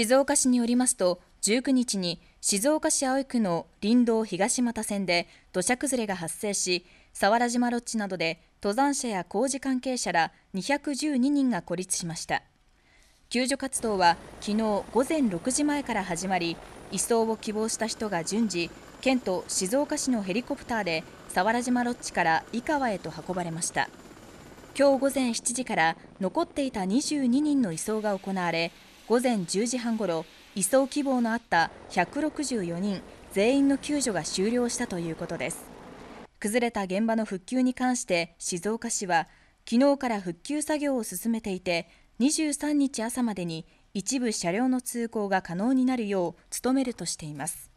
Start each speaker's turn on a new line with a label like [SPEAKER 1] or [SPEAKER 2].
[SPEAKER 1] 静岡市によりますと19日に静岡市葵区の林道東又線で土砂崩れが発生し佐原島ロッジなどで登山者や工事関係者ら212人が孤立しました救助活動は昨日午前6時前から始まり移送を希望した人が順次県と静岡市のヘリコプターで佐原島ロッジから井川へと運ばれました今日午前7時から残っていた22人の移送が行われ午前10時半ごろ移送希望のあった164人全員の救助が終了したということです崩れた現場の復旧に関して静岡市は昨日から復旧作業を進めていて23日朝までに一部車両の通行が可能になるよう努めるとしています